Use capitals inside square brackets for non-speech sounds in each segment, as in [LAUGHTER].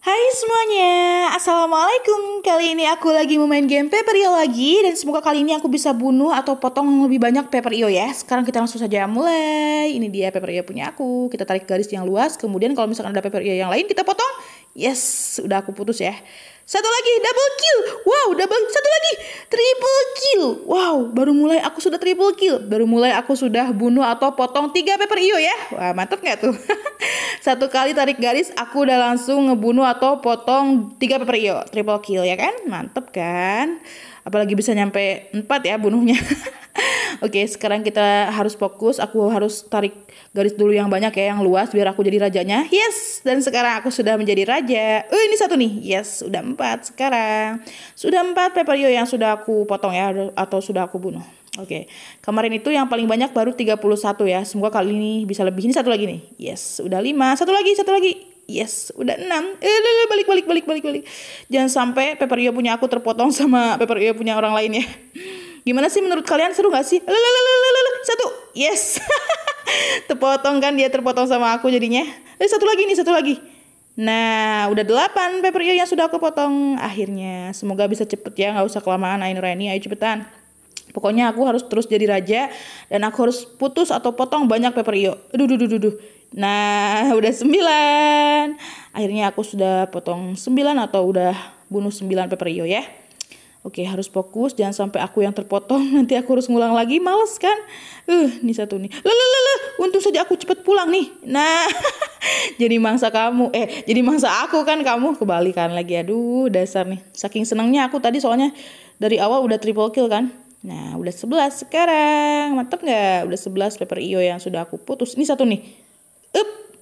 Hai semuanya, Assalamualaikum Kali ini aku lagi mau main game Paper IO lagi Dan semoga kali ini aku bisa bunuh atau potong lebih banyak Paper IO ya Sekarang kita langsung saja mulai Ini dia Paper IO punya aku Kita tarik garis yang luas Kemudian kalau misalkan ada Paper IO yang lain kita potong Yes, udah aku putus ya satu lagi double kill. Wow, double satu lagi triple kill. Wow, baru mulai aku sudah triple kill. Baru mulai aku sudah bunuh atau potong tiga paper io ya. Wah, mantep nggak tuh? [LAUGHS] satu kali tarik garis aku udah langsung ngebunuh atau potong tiga paper io. Triple kill ya kan? Mantep kan? Apalagi bisa nyampe empat ya bunuhnya. [LAUGHS] Oke, okay, sekarang kita harus fokus. Aku harus tarik garis dulu yang banyak ya, yang luas biar aku jadi rajanya. Yes, dan sekarang aku sudah menjadi raja. Oh, ini satu nih. Yes, sudah empat sekarang. Sudah empat Peperio yang sudah aku potong ya, atau sudah aku bunuh. Oke, okay. kemarin itu yang paling banyak baru 31 ya. Semoga kali ini bisa lebih. Ini satu lagi nih. Yes, udah lima. Satu lagi, satu lagi. Yes, udah enam. Eh, balik, balik, balik, balik, balik. Jangan sampai Peperio punya aku terpotong [LAUGHS] sama Peperio punya orang lain ya. Gimana sih menurut kalian seru gak sih? Lalalala, satu. Yes. [LAUGHS] terpotong kan dia terpotong sama aku jadinya. Eh satu lagi nih, satu lagi. Nah, udah delapan paper ear yang sudah aku potong akhirnya. Semoga bisa cepet ya, nggak usah kelamaan Ain Reni, ayo cepetan. Pokoknya aku harus terus jadi raja dan aku harus putus atau potong banyak paper ear. Aduh, duh, duh, duh, duh. Nah, [LAUGHS] udah sembilan Akhirnya aku sudah potong sembilan atau udah bunuh sembilan paper ear ya. Oke, harus fokus, jangan sampai aku yang terpotong. [LAUGHS] Nanti aku harus ngulang lagi, males kan? Uh, nih satu nih. Lelelele, untung saja aku cepet pulang nih. Nah, [LAUGHS] jadi mangsa kamu. Eh, jadi mangsa aku kan kamu. Kebalikan lagi, aduh dasar nih. Saking senangnya aku tadi soalnya dari awal udah triple kill kan. Nah, udah sebelas sekarang. Mantap nggak? Udah sebelas paper IO e yang sudah aku putus. Ini satu nih.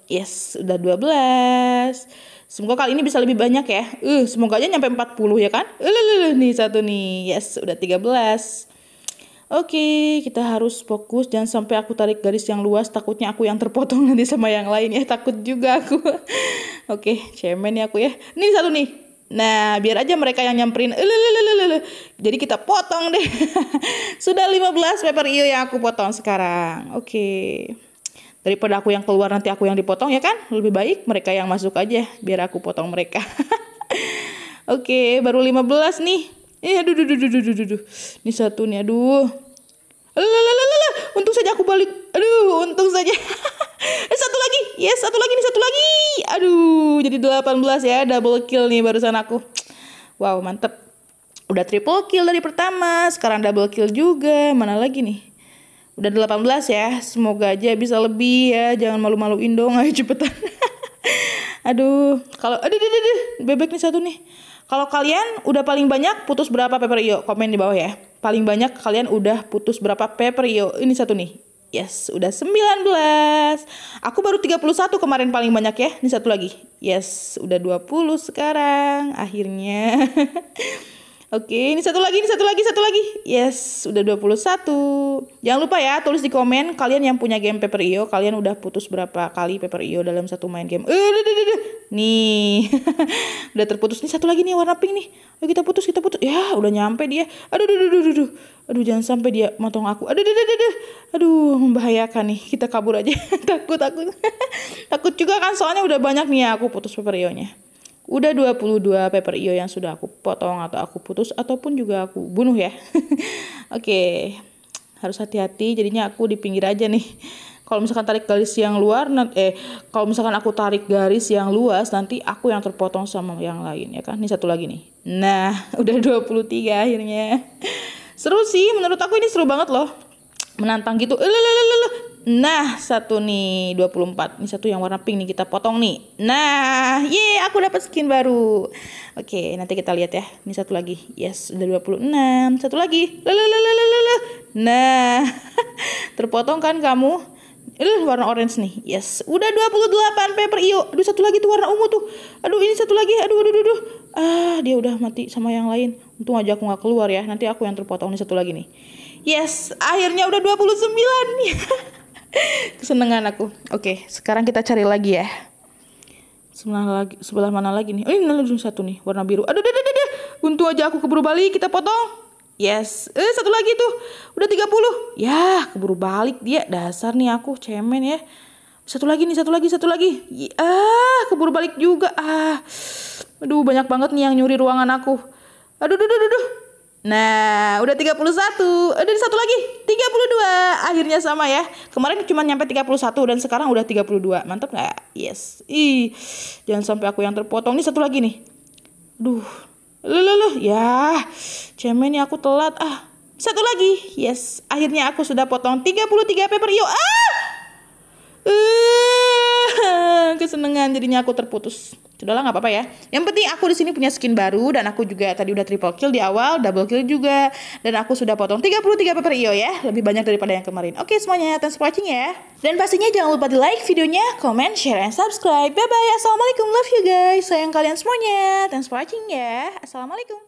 Yes, udah 12. Semoga kali ini bisa lebih banyak ya. Uh, semoga aja nyampe 40 ya kan? Uh, nih satu nih. Yes, udah 13. Oke, okay, kita harus fokus jangan sampai aku tarik garis yang luas, takutnya aku yang terpotong [LAUGHS] nanti sama yang lain ya, takut juga aku. [LAUGHS] Oke, okay, cemen ya aku ya. Nih satu nih. Nah, biar aja mereka yang nyamperin. Uh, Jadi kita potong deh. [LAUGHS] Sudah 15 paper IO e yang aku potong sekarang. Oke. Okay daripada aku yang keluar nanti aku yang dipotong ya kan lebih baik mereka yang masuk aja biar aku potong mereka [LAUGHS] oke okay, baru 15 nih eh aduh aduh aduh aduh aduh, aduh. ini satu nih aduh Lalalala, untung saja aku balik aduh untung saja [LAUGHS] eh, satu lagi yes satu lagi nih satu lagi aduh jadi 18 ya double kill nih barusan aku wow mantep udah triple kill dari pertama sekarang double kill juga mana lagi nih udah 18 ya semoga aja bisa lebih ya jangan malu-maluin dong [LAUGHS] ayo cepetan aduh kalau aduh, aduh, aduh, bebek nih satu nih kalau kalian udah paling banyak putus berapa io? Komen di bawah ya. Paling banyak kalian udah putus berapa io? Ini satu nih. Yes, udah 19. Aku baru 31 kemarin paling banyak ya. Ini satu lagi. Yes, udah 20 sekarang. Akhirnya. [LAUGHS] Oke, ini satu lagi, ini satu lagi, satu lagi. Yes, udah 21. Jangan lupa ya, tulis di komen kalian yang punya game Paper IO, kalian udah putus berapa kali Paper IO dalam satu main game. Eh, Nih. [LAUGHS] udah terputus nih satu lagi nih warna pink nih. Ayo kita putus, kita putus. Ya, udah nyampe dia. Aduh, duh, aduh, duh, duh. Aduh, jangan sampai dia motong aku. Aduh, duh, aduh, duh. Aduh, membahayakan nih. Kita kabur aja. [LAUGHS] takut, takut. [LAUGHS] takut juga kan soalnya udah banyak nih ya aku putus Paper IO-nya. Udah 22 paper IO yang sudah aku potong atau aku putus ataupun juga aku bunuh ya. [LAUGHS] Oke, okay. harus hati-hati jadinya aku di pinggir aja nih. Kalau misalkan tarik garis yang luar eh kalau misalkan aku tarik garis yang luas nanti aku yang terpotong sama yang lain ya kan. Ini satu lagi nih. Nah, [LAUGHS] udah 23 akhirnya. Seru sih menurut aku ini seru banget loh menantang gitu. Eh, Nah, satu nih 24. Ini satu yang warna pink nih kita potong nih. Nah, ye, aku dapat skin baru. Oke, nanti kita lihat ya. Ini satu lagi. Yes, udah 26. Satu lagi. Lalalala. Nah, [LAUGHS] terpotong kan kamu? Eh, warna orange nih. Yes, udah 28 paper iyo. Aduh, satu lagi tuh warna ungu tuh. Aduh, ini satu lagi. Aduh, aduh, aduh. aduh. Ah, dia udah mati sama yang lain. Untung aja aku nggak keluar ya. Nanti aku yang terpotong nih satu lagi nih. Yes, akhirnya udah 29. [LAUGHS] Kesenangan aku. Oke, sekarang kita cari lagi ya. Sebelah lagi, sebelah mana lagi nih? Oh, ini langsung satu nih, warna biru. Aduh, aduh, aduh, aduh. Untung aja aku keburu balik, kita potong. Yes. Eh, satu lagi tuh. Udah 30. Ya keburu balik dia. Dasar nih aku cemen ya. Satu lagi nih, satu lagi, satu lagi. Ah, keburu balik juga. Ah. Aduh, banyak banget nih yang nyuri ruangan aku. Aduh, aduh, aduh, aduh. Nah, udah 31. Eh, udah satu lagi, 32. Akhirnya sama ya. Kemarin cuma nyampe 31 dan sekarang udah 32. Mantap nggak? Yes. Ih, jangan sampai aku yang terpotong. nih satu lagi nih. Duh. Loh, loh, loh. Ya, cemen nih ya, aku telat. Ah, satu lagi. Yes, akhirnya aku sudah potong 33 paper yo. Ah! Uh kesenangan jadinya aku terputus sudahlah nggak apa-apa ya yang penting aku di sini punya skin baru dan aku juga tadi udah triple kill di awal double kill juga dan aku sudah potong 33 paper io e ya lebih banyak daripada yang kemarin oke semuanya thanks for watching ya dan pastinya jangan lupa di like videonya comment share and subscribe bye bye assalamualaikum love you guys sayang kalian semuanya thanks for watching ya assalamualaikum